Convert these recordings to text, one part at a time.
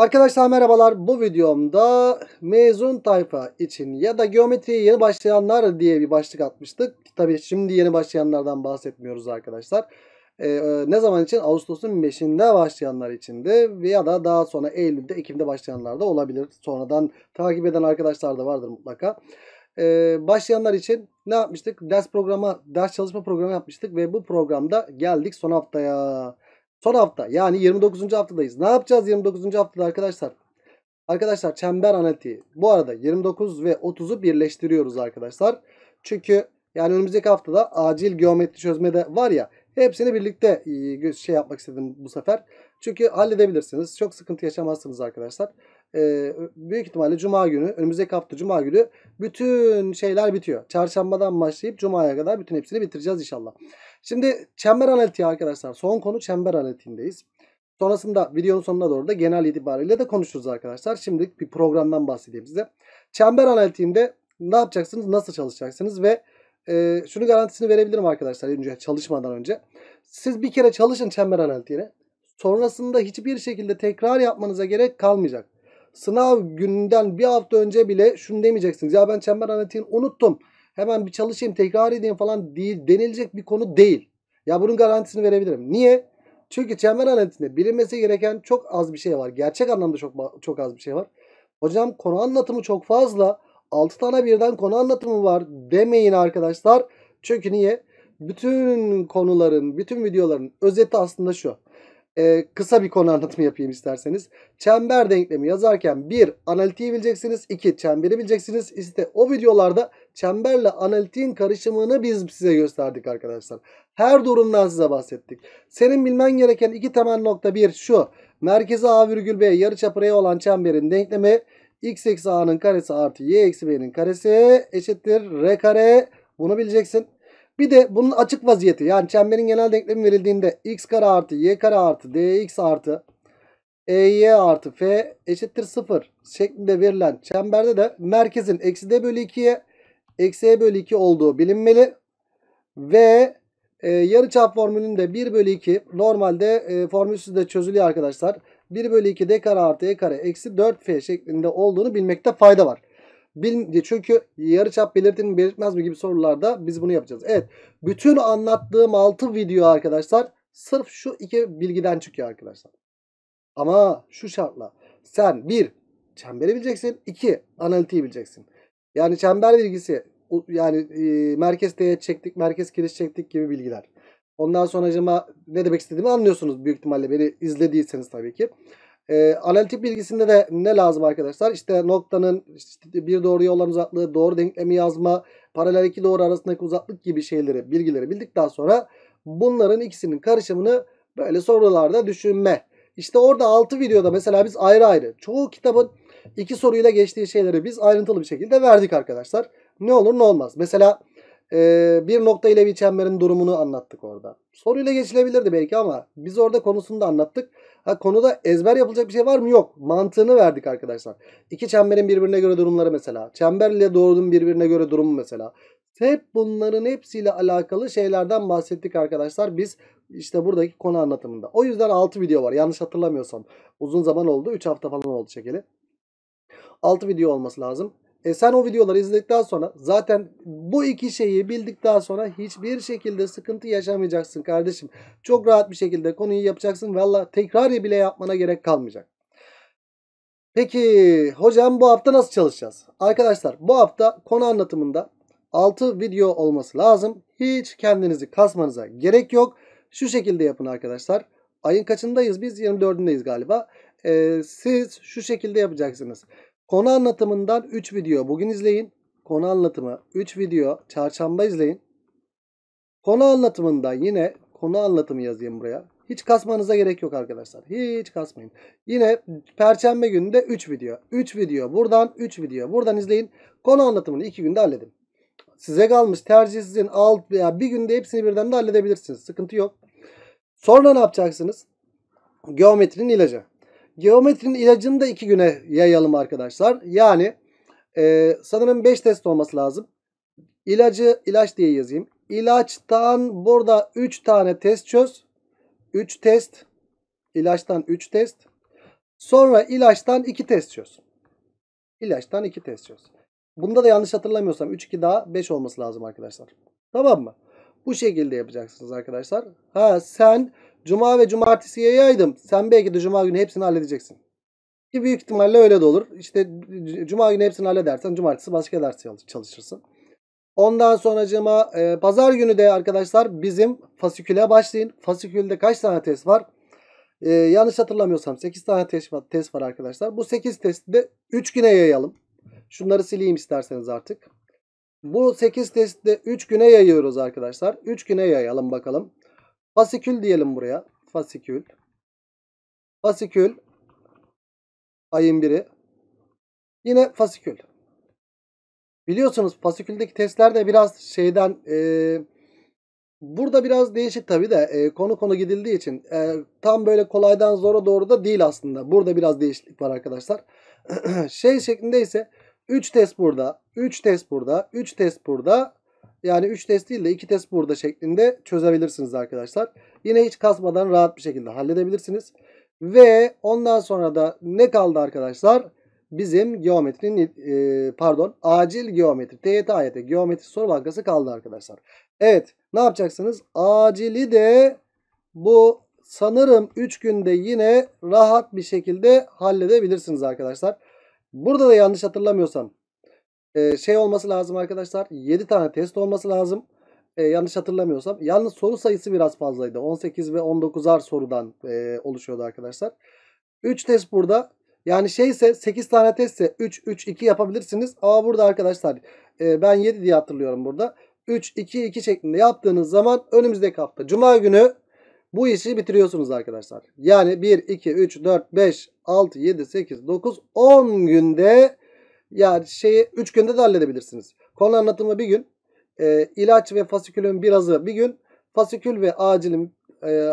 Arkadaşlar merhabalar. Bu videomda mezun tayfa için ya da geometriye yeni başlayanlar diye bir başlık atmıştık. Tabii şimdi yeni başlayanlardan bahsetmiyoruz arkadaşlar. Ee, e, ne zaman için? Ağustos'un 5'inde başlayanlar için de ya da daha sonra Eylül'de, Ekim'de başlayanlar da olabilir. Sonradan takip eden arkadaşlar da vardır mutlaka. Ee, başlayanlar için ne yapmıştık? Ders programı, ders çalışma programı yapmıştık ve bu programda geldik son haftaya. Son hafta yani 29. haftadayız. Ne yapacağız 29. haftada arkadaşlar? Arkadaşlar çember analitiği. Bu arada 29 ve 30'u birleştiriyoruz arkadaşlar. Çünkü yani önümüzdeki haftada acil geometri çözme de var ya. Hepsini birlikte e, şey yapmak istedim bu sefer. Çünkü halledebilirsiniz. Çok sıkıntı yaşamazsınız arkadaşlar e, büyük ihtimalle cuma günü önümüzdeki hafta cuma günü bütün şeyler bitiyor. Çarşambadan başlayıp cumaya kadar bütün hepsini bitireceğiz inşallah. Şimdi çember analitiği arkadaşlar. Son konu çember analitiğindeyiz. Sonrasında videonun sonuna doğru da genel itibariyle de konuşuruz arkadaşlar. Şimdi bir programdan bahsedeyim size. Çember analitiğinde ne yapacaksınız, nasıl çalışacaksınız ve e, şunu garantisini verebilirim arkadaşlar önce çalışmadan önce. Siz bir kere çalışın çember analitiğine. Sonrasında hiçbir şekilde tekrar yapmanıza gerek kalmayacak sınav gününden bir hafta önce bile şunu demeyeceksiniz. Ya ben çember analitiğini unuttum. Hemen bir çalışayım tekrar edeyim falan değil, denilecek bir konu değil. Ya bunun garantisini verebilirim. Niye? Çünkü çember analitinde bilinmesi gereken çok az bir şey var. Gerçek anlamda çok çok az bir şey var. Hocam konu anlatımı çok fazla. 6 tane birden konu anlatımı var demeyin arkadaşlar. Çünkü niye? Bütün konuların, bütün videoların özeti aslında şu e, kısa bir konu anlatımı yapayım isterseniz. Çember denklemi yazarken bir analitiği bileceksiniz, iki çemberi bileceksiniz. İşte o videolarda çemberle analitiğin karışımını biz size gösterdik arkadaşlar. Her durumdan size bahsettik. Senin bilmen gereken iki temel nokta bir şu. Merkezi A virgül B yarıçapı R olan çemberin denklemi x eksi a'nın karesi artı y eksi b'nin karesi eşittir r kare. Bunu bileceksin. Bir de bunun açık vaziyeti yani çemberin genel denklemi verildiğinde x kare artı y kare artı dx artı ey artı f eşittir 0 şeklinde verilen çemberde de merkezin eksi d bölü 2'ye eksi e bölü 2 olduğu bilinmeli. Ve e, çap formülünde 1 bölü 2 normalde e, formülsüz de çözülüyor arkadaşlar. 1 bölü 2 d kare artı e kare eksi 4f şeklinde olduğunu bilmekte fayda var. Bil, çünkü yarı çap mi belirtmez mi gibi sorularda biz bunu yapacağız. Evet bütün anlattığım 6 video arkadaşlar sırf şu iki bilgiden çıkıyor arkadaşlar. Ama şu şartla sen 1 çemberi bileceksin 2 analitiği bileceksin. Yani çember bilgisi yani e, merkez teğet çektik merkez kiriş çektik gibi bilgiler. Ondan sonra acaba ne demek istediğimi anlıyorsunuz büyük ihtimalle beni izlediyseniz tabii ki. E, analitik bilgisinde de ne lazım arkadaşlar? İşte noktanın işte bir doğruya olan uzaklığı, doğru denklemi yazma, paralel iki doğru arasındaki uzaklık gibi şeyleri, bilgileri bildikten sonra bunların ikisinin karışımını böyle sorularda düşünme. İşte orada 6 videoda mesela biz ayrı ayrı çoğu kitabın iki soruyla geçtiği şeyleri biz ayrıntılı bir şekilde verdik arkadaşlar. Ne olur ne olmaz. Mesela e, bir nokta ile bir çemberin durumunu anlattık orada. Soruyla geçilebilirdi belki ama biz orada konusunu da anlattık. Ha konuda ezber yapılacak bir şey var mı? Yok. Mantığını verdik arkadaşlar. İki çemberin birbirine göre durumları mesela. Çemberle doğrunun birbirine göre durumu mesela. Hep bunların hepsiyle alakalı şeylerden bahsettik arkadaşlar. Biz işte buradaki konu anlatımında. O yüzden 6 video var. Yanlış hatırlamıyorsam. Uzun zaman oldu. 3 hafta falan oldu çekeli. 6 video olması lazım. E sen o videoları izledikten sonra zaten bu iki şeyi bildikten sonra hiçbir şekilde sıkıntı yaşamayacaksın kardeşim. Çok rahat bir şekilde konuyu yapacaksın. Valla tekrar bile yapmana gerek kalmayacak. Peki hocam bu hafta nasıl çalışacağız? Arkadaşlar bu hafta konu anlatımında 6 video olması lazım. Hiç kendinizi kasmanıza gerek yok. Şu şekilde yapın arkadaşlar. Ayın kaçındayız biz? 24'ündeyiz galiba. Ee, siz şu şekilde yapacaksınız. Konu anlatımından 3 video bugün izleyin. Konu anlatımı 3 video çarşamba izleyin. Konu anlatımından yine konu anlatımı yazayım buraya. Hiç kasmanıza gerek yok arkadaşlar. Hiç kasmayın. Yine perşembe günü de 3 video. 3 video buradan 3 video buradan izleyin. Konu anlatımını 2 günde halledin. Size kalmış tercih sizin alt veya bir günde hepsini birden de halledebilirsiniz. Sıkıntı yok. Sonra ne yapacaksınız? Geometrinin ilacı. Geometrinin ilacını da iki güne yayalım arkadaşlar. Yani e, sanırım 5 test olması lazım. İlacı ilaç diye yazayım. İlaçtan burada 3 tane test çöz. 3 test. İlaçtan 3 test. Sonra ilaçtan 2 test çöz. İlaçtan 2 test çöz. Bunda da yanlış hatırlamıyorsam 3 2 daha 5 olması lazım arkadaşlar. Tamam mı? Bu şekilde yapacaksınız arkadaşlar. Ha sen Cuma ve cumartesiye yaydım. Sen belki de cuma günü hepsini halledeceksin. Ki büyük ihtimalle öyle de olur. İşte cuma günü hepsini halledersen cumartesi başka ders çalışırsın. Ondan sonracığıma e, pazar günü de arkadaşlar bizim fasiküle başlayın. Fasikülde kaç tane test var? E, yanlış hatırlamıyorsam 8 tane test var, test var arkadaşlar. Bu 8 testi de 3 güne yayalım. Şunları sileyim isterseniz artık. Bu 8 testi de 3 güne yayıyoruz arkadaşlar. 3 güne yayalım bakalım. Fasikül diyelim buraya. Fasikül. Fasikül. Ayın biri. Yine fasikül. Biliyorsunuz fasiküldeki testler de biraz şeyden e, burada biraz değişik tabi de e, konu konu gidildiği için e, tam böyle kolaydan zora doğru da değil aslında. Burada biraz değişiklik var arkadaşlar. şey şeklinde ise 3 test burada, 3 test burada, 3 test burada, yani 3 test değil de 2 test burada şeklinde çözebilirsiniz arkadaşlar. Yine hiç kasmadan rahat bir şekilde halledebilirsiniz. Ve ondan sonra da ne kaldı arkadaşlar? Bizim geometrinin e, pardon acil geometri TYT AYT geometri soru bankası kaldı arkadaşlar. Evet ne yapacaksınız? Acili de bu sanırım 3 günde yine rahat bir şekilde halledebilirsiniz arkadaşlar. Burada da yanlış hatırlamıyorsam e, şey olması lazım arkadaşlar. 7 tane test olması lazım. E, yanlış hatırlamıyorsam. Yalnız soru sayısı biraz fazlaydı. 18 ve 19'ar sorudan e, oluşuyordu arkadaşlar. 3 test burada. Yani şeyse 8 tane testse 3 3 2 yapabilirsiniz. Ama burada arkadaşlar e, ben 7 diye hatırlıyorum burada. 3 2 2 şeklinde yaptığınız zaman önümüzdeki hafta cuma günü bu işi bitiriyorsunuz arkadaşlar. Yani 1 2 3 4 5 6 7 8 9 10 günde yani şeyi 3 günde de halledebilirsiniz. Konu anlatımı bir gün. E, ilaç ve fasikülün birazı bir gün. Fasikül ve acilin e,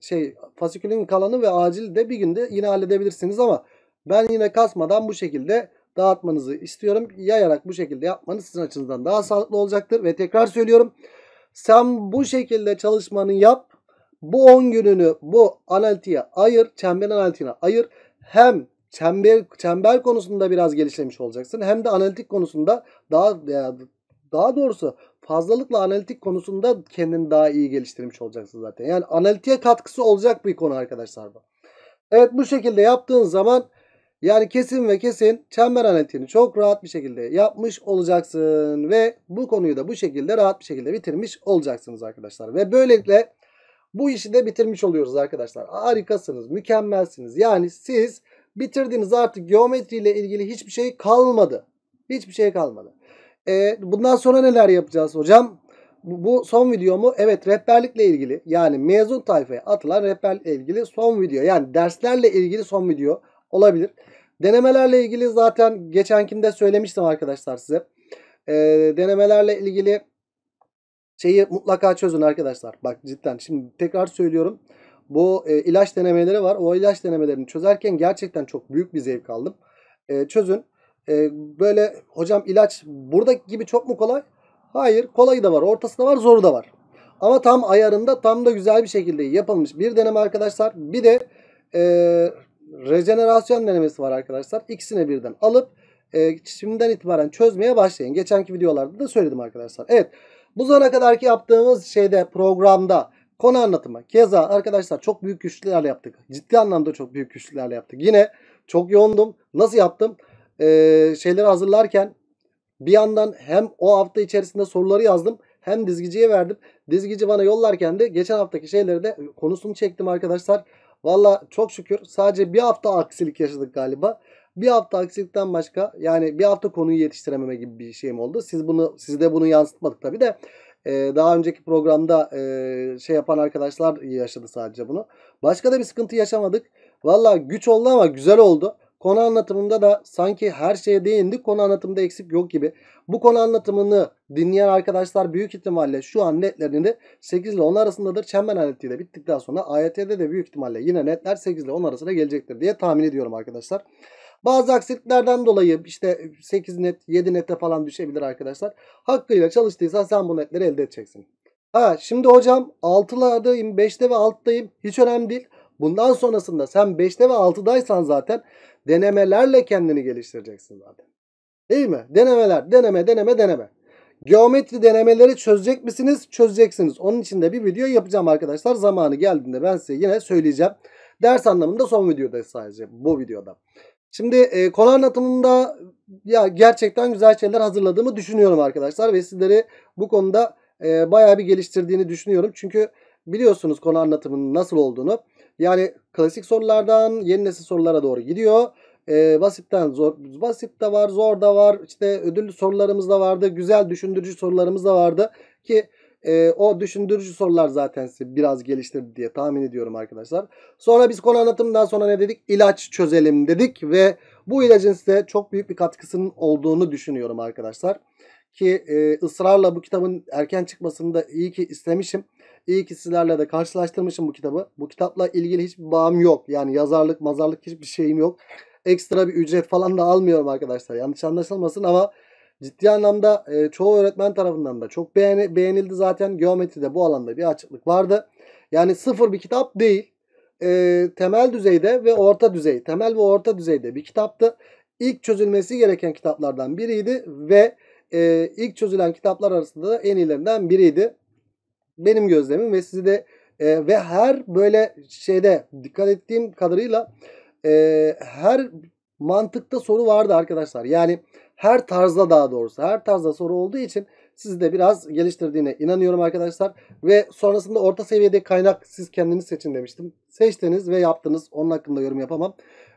şey fasikülün kalanı ve acil de bir günde yine halledebilirsiniz ama ben yine kasmadan bu şekilde dağıtmanızı istiyorum. Yayarak bu şekilde yapmanız sizin açınızdan daha sağlıklı olacaktır. Ve tekrar söylüyorum. Sen bu şekilde çalışmanı yap. Bu 10 gününü bu analitiğe ayır. Çember analitiğine ayır. Hem çember çember konusunda biraz gelişmiş olacaksın. Hem de analitik konusunda daha daha doğrusu fazlalıkla analitik konusunda kendini daha iyi geliştirmiş olacaksın zaten. Yani analitiğe katkısı olacak bir konu arkadaşlar bu. Evet bu şekilde yaptığın zaman yani kesin ve kesin çember analitiğini çok rahat bir şekilde yapmış olacaksın. Ve bu konuyu da bu şekilde rahat bir şekilde bitirmiş olacaksınız arkadaşlar. Ve böylelikle bu işi de bitirmiş oluyoruz arkadaşlar. Harikasınız, mükemmelsiniz. Yani siz bitirdiğimiz artık geometriyle ilgili hiçbir şey kalmadı. Hiçbir şey kalmadı. E, bundan sonra neler yapacağız hocam? Bu, son video mu? evet rehberlikle ilgili yani mezun tayfaya atılan rehberlikle ilgili son video. Yani derslerle ilgili son video olabilir. Denemelerle ilgili zaten geçenkinde söylemiştim arkadaşlar size. E, denemelerle ilgili şeyi mutlaka çözün arkadaşlar. Bak cidden şimdi tekrar söylüyorum. Bu e, ilaç denemeleri var. O ilaç denemelerini çözerken gerçekten çok büyük bir zevk aldım. E, çözün. E, böyle hocam ilaç buradaki gibi çok mu kolay? Hayır kolayı da var ortası da var zoru da var. Ama tam ayarında tam da güzel bir şekilde yapılmış bir deneme arkadaşlar. Bir de e, rejenerasyon denemesi var arkadaşlar. İkisini birden alıp e, şimdiden itibaren çözmeye başlayın. Geçenki videolarda da söyledim arkadaşlar. Evet bu zamana kadarki yaptığımız şeyde programda Konu anlatımı. Keza arkadaşlar çok büyük güçlüklerle yaptık. Ciddi anlamda çok büyük güçlüklerle yaptık. Yine çok yoğundum. Nasıl yaptım? Ee, şeyleri hazırlarken bir yandan hem o hafta içerisinde soruları yazdım hem dizgiciye verdim. Dizgici bana yollarken de geçen haftaki şeyleri de konusunu çektim arkadaşlar. Valla çok şükür sadece bir hafta aksilik yaşadık galiba. Bir hafta aksilikten başka yani bir hafta konuyu yetiştirememe gibi bir şeyim oldu. Siz bunu sizde bunu yansıtmadık tabii de. Ee, daha önceki programda e, şey yapan arkadaşlar yaşadı sadece bunu. Başka da bir sıkıntı yaşamadık. Valla güç oldu ama güzel oldu. Konu anlatımında da sanki her şeye değindik. Konu anlatımında eksik yok gibi. Bu konu anlatımını dinleyen arkadaşlar büyük ihtimalle şu an netlerini 8 ile 10 arasındadır. Çember analitiği bittikten sonra AYT'de de büyük ihtimalle yine netler 8 ile 10 arasına gelecektir diye tahmin ediyorum arkadaşlar. Bazı aksiliklerden dolayı işte 8 net 7 nette falan düşebilir arkadaşlar. Hakkıyla çalıştıysan sen bu netleri elde edeceksin. Ha şimdi hocam 6'lardayım 5'te ve 6'dayım hiç önemli değil. Bundan sonrasında sen 5'te ve 6'daysan zaten denemelerle kendini geliştireceksin zaten. Değil mi? Denemeler, deneme, deneme, deneme. Geometri denemeleri çözecek misiniz? Çözeceksiniz. Onun için de bir video yapacağım arkadaşlar. Zamanı geldiğinde ben size yine söyleyeceğim. Ders anlamında son videoda sadece bu videoda. Şimdi e, konu anlatımında ya gerçekten güzel şeyler hazırladığımı düşünüyorum arkadaşlar ve sizleri bu konuda e, bayağı bir geliştirdiğini düşünüyorum. Çünkü biliyorsunuz konu anlatımının nasıl olduğunu. Yani klasik sorulardan yeni nesil sorulara doğru gidiyor. E, basitten zor, basit de var, zor da var. İşte ödüllü sorularımız da vardı, güzel düşündürücü sorularımız da vardı ki e, o düşündürücü sorular zaten biraz geliştirdi diye tahmin ediyorum arkadaşlar. Sonra biz konu anlatımından sonra ne dedik? İlaç çözelim dedik ve bu ilacın size çok büyük bir katkısının olduğunu düşünüyorum arkadaşlar. Ki e, ısrarla bu kitabın erken çıkmasını da iyi ki istemişim. İyi ki sizlerle de karşılaştırmışım bu kitabı. Bu kitapla ilgili hiçbir bağım yok. Yani yazarlık, mazarlık hiçbir şeyim yok. Ekstra bir ücret falan da almıyorum arkadaşlar. Yanlış anlaşılmasın ama ciddi anlamda e, çoğu öğretmen tarafından da çok beğeni, beğenildi zaten. Geometride bu alanda bir açıklık vardı. Yani sıfır bir kitap değil. E, temel düzeyde ve orta düzey, temel ve orta düzeyde bir kitaptı. İlk çözülmesi gereken kitaplardan biriydi ve e, ilk çözülen kitaplar arasında da en iyilerinden biriydi. Benim gözlemim ve sizi de e, ve her böyle şeyde dikkat ettiğim kadarıyla e, her mantıkta soru vardı arkadaşlar. Yani her tarzda daha doğrusu her tarzda soru olduğu için sizi de biraz geliştirdiğine inanıyorum arkadaşlar. Ve sonrasında orta seviyede kaynak siz kendiniz seçin demiştim. Seçtiniz ve yaptınız. Onun hakkında yorum yapamam.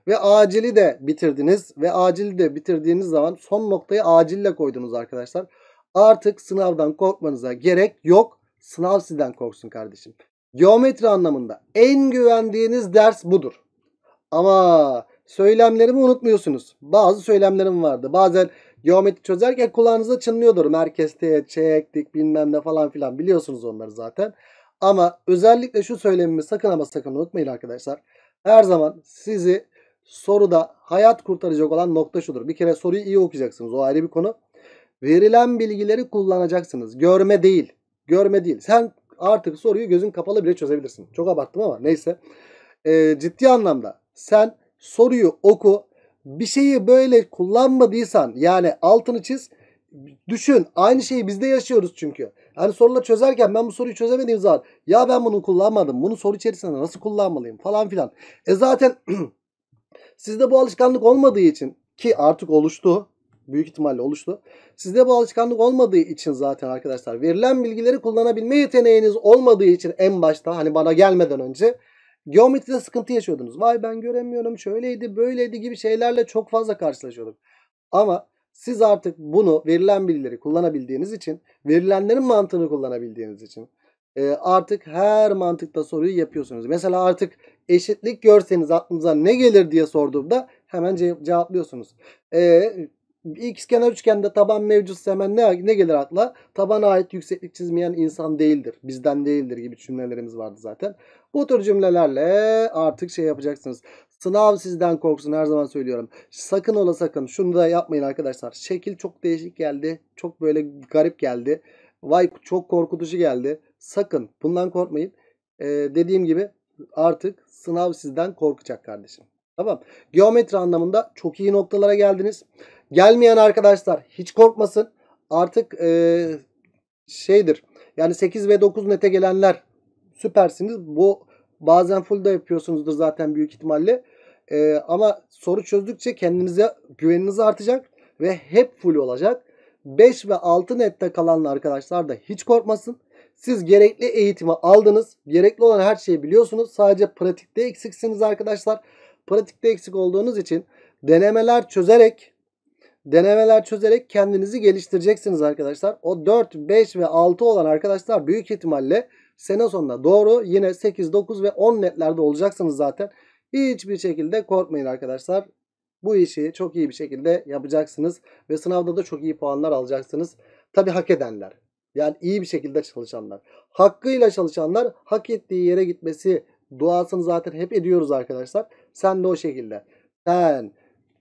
Ve acili de bitirdiniz. Ve acili de bitirdiğiniz zaman son noktayı acille koydunuz arkadaşlar. Artık sınavdan korkmanıza gerek yok. Sınav sizden korksun kardeşim. Geometri anlamında en güvendiğiniz ders budur. Ama söylemlerimi unutmuyorsunuz. Bazı söylemlerim vardı. Bazen geometri çözerken kulağınızda çınlıyordur. Merkezde çektik, bilmem ne falan filan biliyorsunuz onları zaten. Ama özellikle şu söylemimi sakın ama sakın unutmayın arkadaşlar. Her zaman sizi soruda hayat kurtaracak olan nokta şudur. Bir kere soruyu iyi okuyacaksınız. O ayrı bir konu. Verilen bilgileri kullanacaksınız. Görme değil. Görme değil. Sen artık soruyu gözün kapalı bile çözebilirsin. Çok abarttım ama neyse. E, ciddi anlamda sen soruyu oku. Bir şeyi böyle kullanmadıysan yani altını çiz. Düşün aynı şeyi biz de yaşıyoruz çünkü. Hani soruları çözerken ben bu soruyu çözemediğim zaman ya ben bunu kullanmadım. Bunu soru içerisinde nasıl kullanmalıyım falan filan. E zaten sizde bu alışkanlık olmadığı için ki artık oluştu. Büyük ihtimalle oluştu. Sizde bu alışkanlık olmadığı için zaten arkadaşlar verilen bilgileri kullanabilme yeteneğiniz olmadığı için en başta hani bana gelmeden önce Geometride sıkıntı yaşıyordunuz. Vay ben göremiyorum şöyleydi böyleydi gibi şeylerle çok fazla karşılaşıyorduk. Ama siz artık bunu verilen bilgileri kullanabildiğiniz için, verilenlerin mantığını kullanabildiğiniz için e, artık her mantıkta soruyu yapıyorsunuz. Mesela artık eşitlik görseniz aklınıza ne gelir diye sorduğumda hemen cevaplıyorsunuz. E, X kenar üçgende taban mevcutsa hemen ne, ne gelir akla? Tabana ait yükseklik çizmeyen insan değildir. Bizden değildir gibi cümlelerimiz vardı zaten. Bu tür cümlelerle artık şey yapacaksınız. Sınav sizden korksun her zaman söylüyorum. Sakın ola sakın şunu da yapmayın arkadaşlar. Şekil çok değişik geldi. Çok böyle garip geldi. Vay çok korkutucu geldi. Sakın bundan korkmayın. Ee, dediğim gibi artık sınav sizden korkacak kardeşim. Tamam. Geometri anlamında çok iyi noktalara geldiniz. Gelmeyen arkadaşlar hiç korkmasın. Artık e, şeydir. Yani 8 ve 9 nete gelenler süpersiniz. Bu bazen full da yapıyorsunuzdur zaten büyük ihtimalle. E, ama soru çözdükçe kendinize güveniniz artacak ve hep full olacak. 5 ve 6 nette kalan arkadaşlar da hiç korkmasın. Siz gerekli eğitimi aldınız. Gerekli olan her şeyi biliyorsunuz. Sadece pratikte eksiksiniz arkadaşlar. Pratikte eksik olduğunuz için denemeler çözerek denemeler çözerek kendinizi geliştireceksiniz arkadaşlar. O 4, 5 ve 6 olan arkadaşlar büyük ihtimalle sene sonunda doğru yine 8, 9 ve 10 netlerde olacaksınız zaten. Hiçbir şekilde korkmayın arkadaşlar. Bu işi çok iyi bir şekilde yapacaksınız ve sınavda da çok iyi puanlar alacaksınız. Tabi hak edenler. Yani iyi bir şekilde çalışanlar. Hakkıyla çalışanlar hak ettiği yere gitmesi duasını zaten hep ediyoruz arkadaşlar. Sen de o şekilde. Sen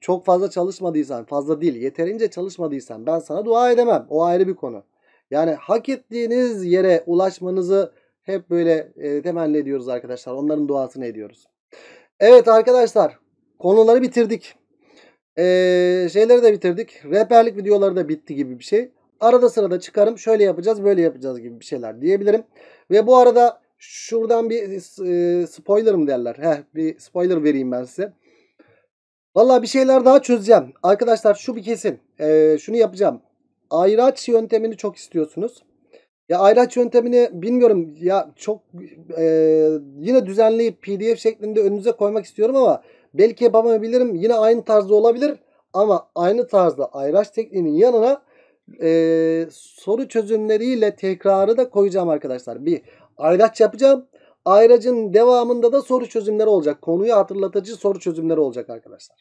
çok fazla çalışmadıysan, fazla değil, yeterince çalışmadıysan ben sana dua edemem. O ayrı bir konu. Yani hak ettiğiniz yere ulaşmanızı hep böyle e, temenni ediyoruz arkadaşlar. Onların duasını ediyoruz. Evet arkadaşlar konuları bitirdik. Ee, şeyleri de bitirdik. Rehberlik videoları da bitti gibi bir şey. Arada sırada çıkarım şöyle yapacağız böyle yapacağız gibi bir şeyler diyebilirim. Ve bu arada şuradan bir e, spoiler mı derler? Heh, bir spoiler vereyim ben size. Vallahi bir şeyler daha çözeceğim. Arkadaşlar şu bir kesin. Ee, şunu yapacağım. Ayraç yöntemini çok istiyorsunuz. Ya ayraç yöntemini bilmiyorum ya çok e, yine düzenleyip pdf şeklinde önünüze koymak istiyorum ama belki yapamayabilirim. Yine aynı tarzda olabilir ama aynı tarzda ayraç tekniğinin yanına e, soru çözümleriyle tekrarı da koyacağım arkadaşlar. Bir ayraç yapacağım. Ayracın devamında da soru çözümleri olacak. Konuyu hatırlatıcı soru çözümleri olacak arkadaşlar.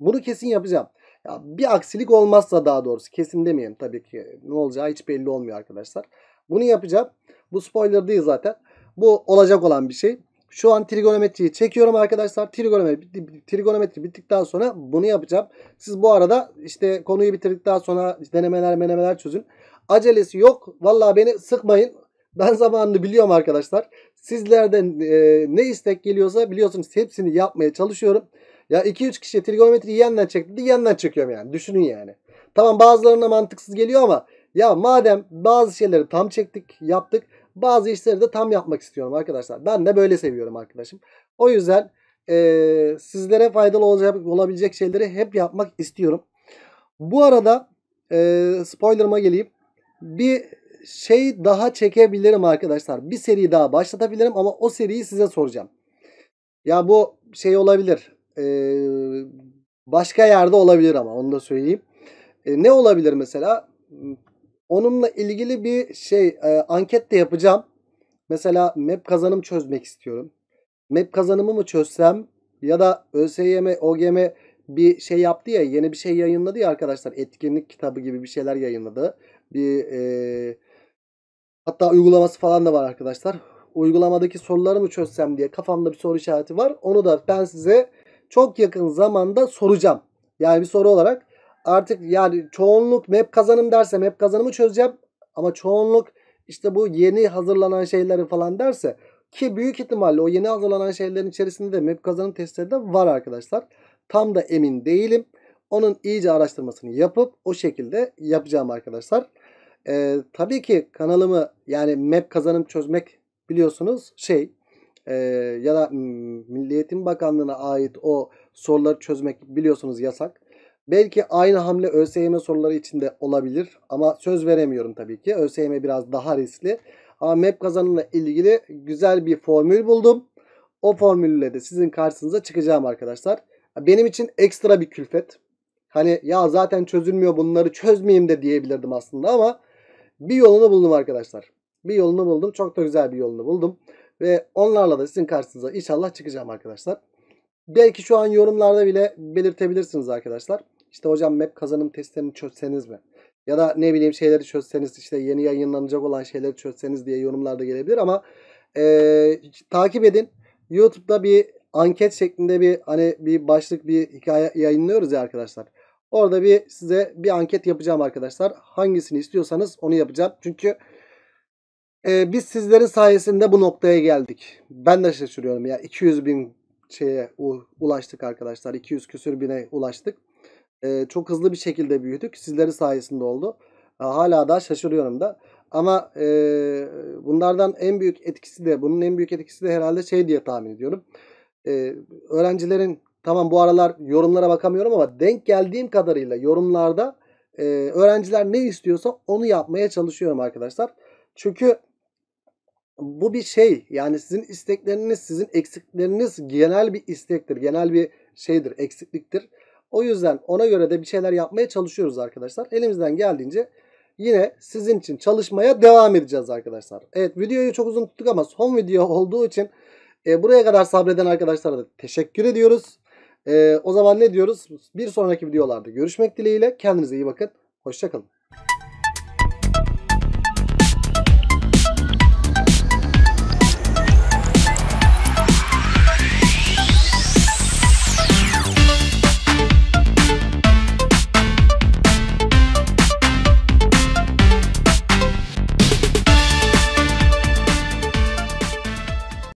Bunu kesin yapacağım. Ya bir aksilik olmazsa daha doğrusu kesin demeyeyim tabii ki. Ne olacağı hiç belli olmuyor arkadaşlar. Bunu yapacağım. Bu spoiler değil zaten. Bu olacak olan bir şey. Şu an trigonometriyi çekiyorum arkadaşlar. Trigonometri, trigonometri bittikten sonra bunu yapacağım. Siz bu arada işte konuyu bitirdikten sonra denemeler menemeler çözün. Acelesi yok. Valla beni sıkmayın. Ben zamanını biliyorum arkadaşlar. Sizlerden e, ne istek geliyorsa biliyorsunuz hepsini yapmaya çalışıyorum. Ya 2-3 kişi trigonometri yeniden çekti yeniden çekiyorum yani. Düşünün yani. Tamam bazılarına mantıksız geliyor ama ya madem bazı şeyleri tam çektik yaptık. Bazı işleri de tam yapmak istiyorum arkadaşlar. Ben de böyle seviyorum arkadaşım. O yüzden e, sizlere faydalı olacak, olabilecek şeyleri hep yapmak istiyorum. Bu arada e, spoiler'ıma geleyim. Bir şey daha çekebilirim arkadaşlar. Bir seri daha başlatabilirim ama o seriyi size soracağım. Ya bu şey olabilir. Ee, başka yerde olabilir ama onu da söyleyeyim. Ee, ne olabilir mesela? Onunla ilgili bir şey e, anket de yapacağım. Mesela map kazanım çözmek istiyorum. Map kazanımı mı çözsem ya da ÖSYM, OGM bir şey yaptı ya yeni bir şey yayınladı ya arkadaşlar etkinlik kitabı gibi bir şeyler yayınladı. Bir e, Hatta uygulaması falan da var arkadaşlar. Uygulamadaki soruları mı çözsem diye kafamda bir soru işareti var. Onu da ben size çok yakın zamanda soracağım. Yani bir soru olarak artık yani çoğunluk map kazanım derse map kazanımı çözeceğim. Ama çoğunluk işte bu yeni hazırlanan şeyleri falan derse ki büyük ihtimalle o yeni hazırlanan şeylerin içerisinde de map kazanım testleri de var arkadaşlar. Tam da emin değilim. Onun iyice araştırmasını yapıp o şekilde yapacağım arkadaşlar. E, tabii ki kanalımı yani map kazanım çözmek biliyorsunuz şey e, ya da milliyetin Bakanlığı'na ait o soruları çözmek biliyorsunuz yasak. Belki aynı hamle ÖSYM soruları içinde olabilir ama söz veremiyorum tabii ki. ÖSYM biraz daha riskli. Ama map kazanımla ilgili güzel bir formül buldum. O formülle de sizin karşınıza çıkacağım arkadaşlar. Benim için ekstra bir külfet. Hani ya zaten çözülmüyor bunları çözmeyeyim de diyebilirdim aslında ama bir yolunu buldum arkadaşlar. Bir yolunu buldum. Çok da güzel bir yolunu buldum. Ve onlarla da sizin karşınıza inşallah çıkacağım arkadaşlar. Belki şu an yorumlarda bile belirtebilirsiniz arkadaşlar. İşte hocam map kazanım testlerini çözseniz mi? Ya da ne bileyim şeyleri çözseniz işte yeni yayınlanacak olan şeyleri çözseniz diye yorumlarda gelebilir ama e, takip edin. YouTube'da bir anket şeklinde bir hani bir başlık bir hikaye yayınlıyoruz ya arkadaşlar. Orada bir size bir anket yapacağım arkadaşlar. Hangisini istiyorsanız onu yapacağım. Çünkü e, biz sizlerin sayesinde bu noktaya geldik. Ben de şaşırıyorum ya 200 bin şeye ulaştık arkadaşlar. 200 küsür bine ulaştık. E, çok hızlı bir şekilde büyüdük. Sizlerin sayesinde oldu. E, hala daha şaşırıyorum da. Ama e, bunlardan en büyük etkisi de bunun en büyük etkisi de herhalde şey diye tahmin ediyorum. E, öğrencilerin Tamam bu aralar yorumlara bakamıyorum ama denk geldiğim kadarıyla yorumlarda e, öğrenciler ne istiyorsa onu yapmaya çalışıyorum arkadaşlar. Çünkü bu bir şey yani sizin istekleriniz, sizin eksikleriniz genel bir istektir, genel bir şeydir, eksikliktir. O yüzden ona göre de bir şeyler yapmaya çalışıyoruz arkadaşlar. Elimizden geldiğince yine sizin için çalışmaya devam edeceğiz arkadaşlar. Evet videoyu çok uzun tuttuk ama son video olduğu için e, buraya kadar sabreden arkadaşlara da teşekkür ediyoruz. Ee, o zaman ne diyoruz? Bir sonraki videolarda görüşmek dileğiyle. Kendinize iyi bakın. Hoşçakalın.